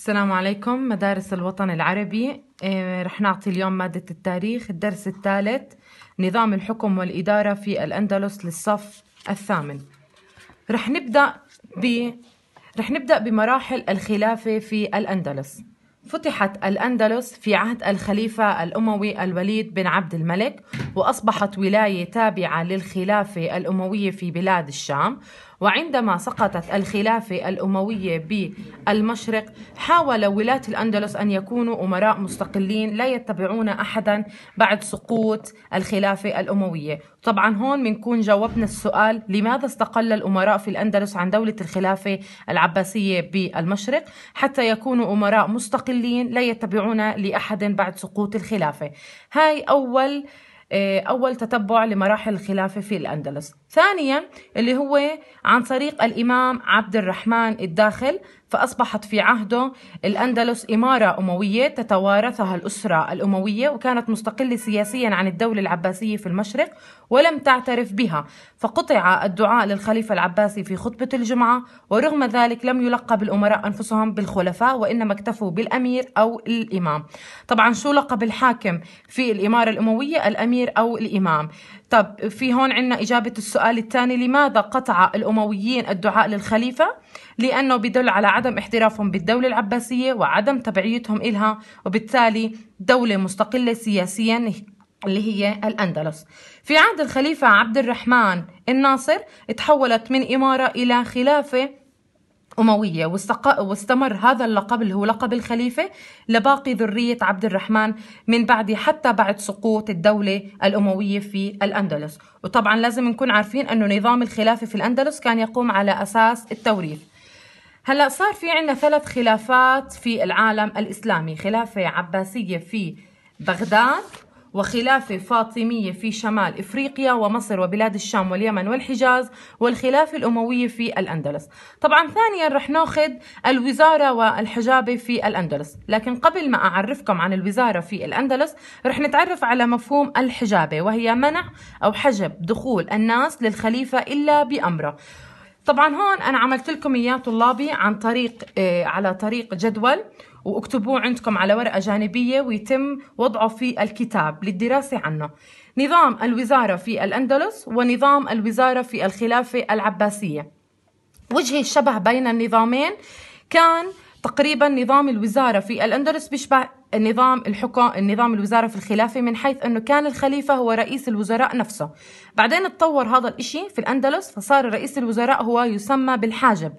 السلام عليكم مدارس الوطن العربي إيه، رح نعطي اليوم مادة التاريخ الدرس الثالث نظام الحكم والإدارة في الأندلس للصف الثامن رح نبدأ ب رح نبدأ بمراحل الخلافة في الأندلس فتحت الأندلس في عهد الخليفة الأموي الوليد بن عبد الملك وأصبحت ولاية تابعة للخلافة الأموية في بلاد الشام وعندما سقطت الخلافة الأموية بالمشرق حاول ولاة الأندلس أن يكونوا أمراء مستقلين لا يتبعون أحدا بعد سقوط الخلافة الأموية طبعا هون بنكون جاوبنا السؤال لماذا استقل الأمراء في الأندلس عن دولة الخلافة العباسية بالمشرق حتى يكونوا أمراء مستقلين لا يتبعون لأحد بعد سقوط الخلافة هاي أول آه، أول تتبع لمراحل الخلافة في الأندلس ثانيا اللي هو عن طريق الإمام عبد الرحمن الداخل فأصبحت في عهده الأندلس إمارة أموية تتوارثها الأسرة الأموية وكانت مستقلة سياسيا عن الدولة العباسية في المشرق ولم تعترف بها فقطع الدعاء للخليفة العباسي في خطبة الجمعة ورغم ذلك لم يلقب الأمراء أنفسهم بالخلفاء وإنما اكتفوا بالأمير أو الإمام طبعا شو لقب الحاكم في الإمارة الأموية الأمير أو الإمام طب في هون عنا إجابة السؤال الثاني لماذا قطع الأمويين الدعاء للخليفة لأنه بدل على عدم احترافهم بالدولة العباسية وعدم تبعيتهم إلها وبالتالي دولة مستقلة سياسيا اللي هي الأندلس في عهد الخليفة عبد الرحمن الناصر تحولت من إمارة إلى خلافة أموية واستمر هذا اللقب اللي هو لقب الخليفة لباقي ذرية عبد الرحمن من بعد حتى بعد سقوط الدولة الأموية في الأندلس وطبعا لازم نكون عارفين أنه نظام الخلافة في الأندلس كان يقوم على أساس التوريث هلا صار في عندنا ثلاث خلافات في العالم الاسلامي، خلافه عباسيه في بغداد، وخلافه فاطميه في شمال افريقيا ومصر وبلاد الشام واليمن والحجاز، والخلافه الامويه في الاندلس. طبعا ثانيا رح ناخذ الوزاره والحجابه في الاندلس، لكن قبل ما اعرفكم عن الوزاره في الاندلس، رح نتعرف على مفهوم الحجابه وهي منع او حجب دخول الناس للخليفه الا بامره. طبعا هون انا عملت لكم اياه طلابي عن طريق آه على طريق جدول واكتبوه عندكم على ورقه جانبيه ويتم وضعه في الكتاب للدراسه عنه نظام الوزاره في الاندلس ونظام الوزاره في الخلافه العباسيه وجه الشبه بين النظامين كان تقريبا نظام الوزاره في الاندلس بيشبه نظام الحكم النظام الوزارة في الخلافة من حيث أنه كان الخليفة هو رئيس الوزراء نفسه بعدين اتطور هذا الإشي في الأندلس فصار رئيس الوزراء هو يسمى بالحاجب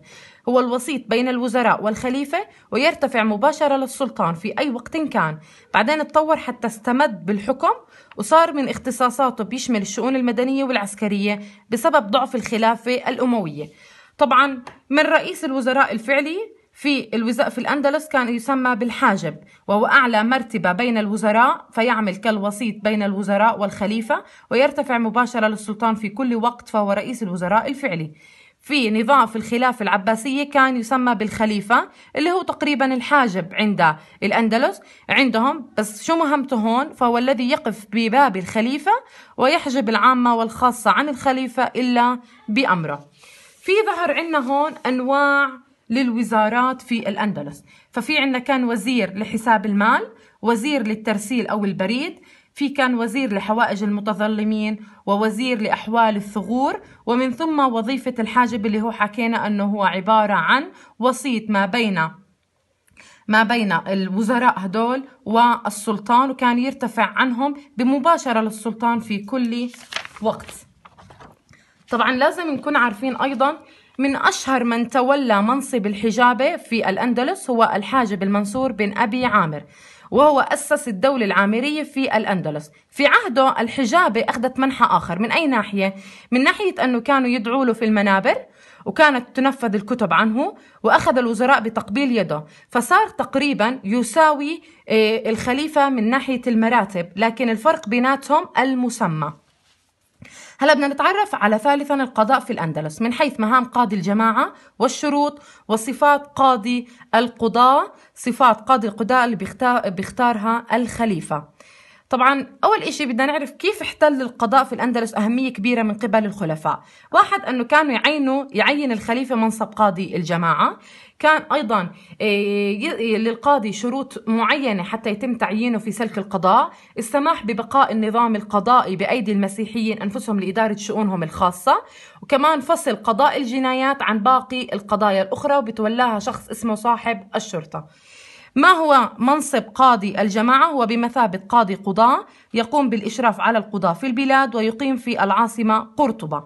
هو الوسيط بين الوزراء والخليفة ويرتفع مباشرة للسلطان في أي وقت كان بعدين اتطور حتى استمد بالحكم وصار من اختصاصاته بيشمل الشؤون المدنية والعسكرية بسبب ضعف الخلافة الأموية طبعا من رئيس الوزراء الفعلي في الوز... في الأندلس كان يسمى بالحاجب وهو أعلى مرتبة بين الوزراء فيعمل كالوسيط بين الوزراء والخليفة ويرتفع مباشرة للسلطان في كل وقت فهو رئيس الوزراء الفعلي في نظام في الخلافة العباسية كان يسمى بالخليفة اللي هو تقريبا الحاجب عند الأندلس عندهم بس شو مهمته هون فهو الذي يقف بباب الخليفة ويحجب العامة والخاصة عن الخليفة إلا بأمره في ظهر عندنا هون أنواع للوزارات في الأندلس ففي عندنا كان وزير لحساب المال وزير للترسيل أو البريد في كان وزير لحوائج المتظلمين ووزير لأحوال الثغور ومن ثم وظيفة الحاجب اللي هو حكينا أنه هو عبارة عن وسيط ما بين ما بين الوزراء هدول والسلطان وكان يرتفع عنهم بمباشرة للسلطان في كل وقت طبعا لازم نكون عارفين أيضا من أشهر من تولى منصب الحجابة في الأندلس هو الحاجب المنصور بن أبي عامر وهو أسس الدولة العامرية في الأندلس في عهده الحجابة أخذت منحى آخر من أي ناحية؟ من ناحية أنه كانوا يدعوا له في المنابر وكانت تنفذ الكتب عنه وأخذ الوزراء بتقبيل يده فصار تقريبا يساوي آه، الخليفة من ناحية المراتب لكن الفرق بيناتهم المسمى هلا بدنا نتعرف على ثالثا القضاء في الأندلس من حيث مهام قاضي الجماعة والشروط وصفات قاضي القضاة صفات قاضي القضاء اللي بيختارها الخليفة طبعا أول إشي بدنا نعرف كيف احتل القضاء في الأندلس أهمية كبيرة من قبل الخلفاء واحد أنه كانوا يعينوا يعين الخليفة منصب قاضي الجماعة كان أيضا إيه، للقاضي شروط معينة حتى يتم تعيينه في سلك القضاء السماح ببقاء النظام القضائي بأيدي المسيحيين أنفسهم لإدارة شؤونهم الخاصة وكمان فصل قضاء الجنايات عن باقي القضايا الأخرى وبتولاها شخص اسمه صاحب الشرطة ما هو منصب قاضي الجماعة هو بمثابة قاضي قضاة يقوم بالإشراف على القضاة في البلاد ويقيم في العاصمة قرطبة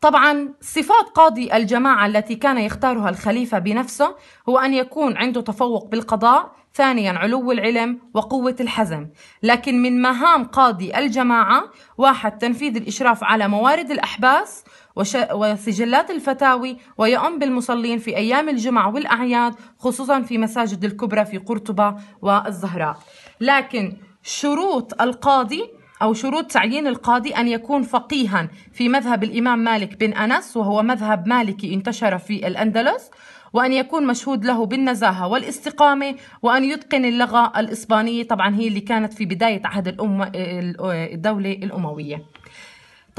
طبعا صفات قاضي الجماعة التي كان يختارها الخليفة بنفسه هو أن يكون عنده تفوق بالقضاء ثانيا علو العلم وقوة الحزم لكن من مهام قاضي الجماعة واحد تنفيذ الإشراف على موارد الأحباس وش... وسجلات الفتاوي ويؤم بالمصلين في أيام الجمعة والأعياد خصوصا في مساجد الكبرى في قرطبة والزهراء لكن شروط القاضي أو شروط تعيين القاضي أن يكون فقيها في مذهب الإمام مالك بن أنس وهو مذهب مالكي انتشر في الأندلس وأن يكون مشهود له بالنزاهة والاستقامة وأن يتقن اللغة الإسبانية طبعا هي اللي كانت في بداية عهد الأم الدولة الأموية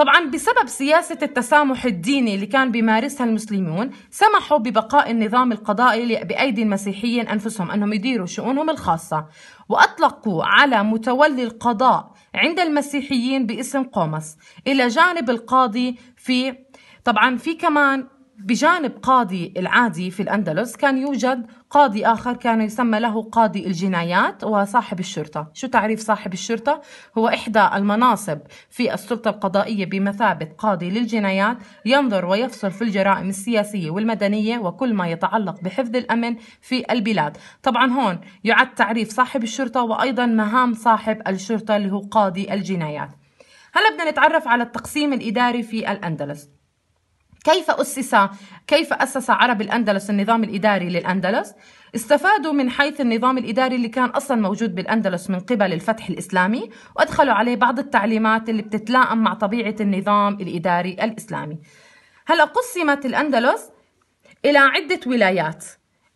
طبعا بسبب سياسة التسامح الديني اللي كان بيمارسها المسلمون سمحوا ببقاء النظام القضائي بأيدي المسيحيين أنفسهم أنهم يديروا شؤونهم الخاصة وأطلقوا على متولي القضاء عند المسيحيين باسم قومس إلى جانب القاضي في طبعا في كمان بجانب قاضي العادي في الأندلس كان يوجد قاضي آخر كان يسمى له قاضي الجنايات وصاحب الشرطة شو تعريف صاحب الشرطة؟ هو إحدى المناصب في السلطة القضائية بمثابة قاضي للجنايات ينظر ويفصل في الجرائم السياسية والمدنية وكل ما يتعلق بحفظ الأمن في البلاد طبعا هون يعد تعريف صاحب الشرطة وأيضا مهام صاحب الشرطة اللي هو قاضي الجنايات هلا بدنا نتعرف على التقسيم الإداري في الأندلس كيف أسس كيف أسس عرب الأندلس النظام الإداري للأندلس استفادوا من حيث النظام الإداري اللي كان أصلا موجود بالأندلس من قبل الفتح الإسلامي وأدخلوا عليه بعض التعليمات اللي بتتلائم مع طبيعة النظام الإداري الإسلامي هلأ قسمت الأندلس إلى عدة ولايات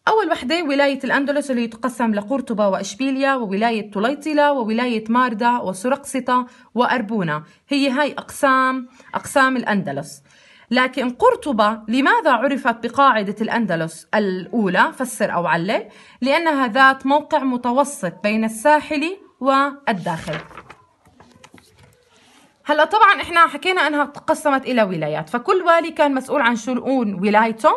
أول وحدة ولاية الأندلس اللي تقسم لقرطبة وإشبيليا وولاية طليطلة وولاية ماردة وسرقسطة وأربونة هي هاي أقسام أقسام الأندلس لكن قرطبة لماذا عرفت بقاعدة الأندلس الأولى فسر أو علل لأنها ذات موقع متوسط بين الساحل والداخل هلا طبعا احنا حكينا انها تقسمت الى ولايات فكل والي كان مسؤول عن شؤون ولايته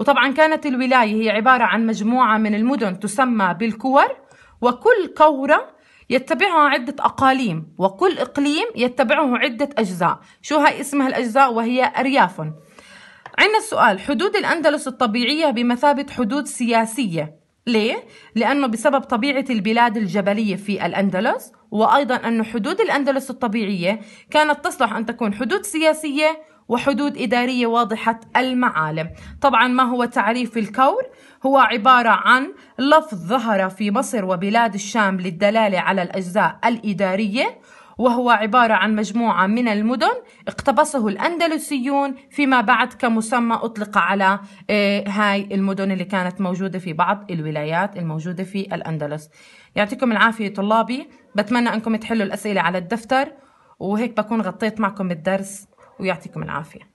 وطبعا كانت الولايه هي عباره عن مجموعه من المدن تسمى بالكور وكل كوره يتبعها عدة أقاليم وكل إقليم يتبعه عدة أجزاء شو هاي اسمها الأجزاء وهي أرياف عندنا السؤال حدود الأندلس الطبيعية بمثابة حدود سياسية ليه؟ لأنه بسبب طبيعة البلاد الجبلية في الأندلس وأيضا أن حدود الأندلس الطبيعية كانت تصلح أن تكون حدود سياسية وحدود إدارية واضحة المعالم طبعا ما هو تعريف الكور؟ هو عبارة عن لفظ ظهر في مصر وبلاد الشام للدلالة على الأجزاء الإدارية وهو عبارة عن مجموعة من المدن اقتبسه الأندلسيون فيما بعد كمسمى أطلق على آه، هاي المدن اللي كانت موجودة في بعض الولايات الموجودة في الأندلس يعطيكم العافية طلابي بتمنى أنكم تحلوا الأسئلة على الدفتر وهيك بكون غطيت معكم الدرس ويعطيكم العافيه